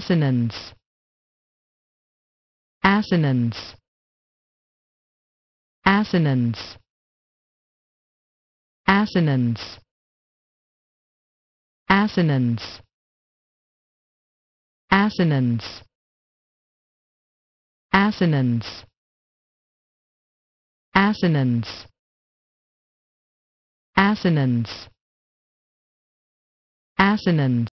assonance assonance assonance assonance assonance assonance assonance assonance assonance assonance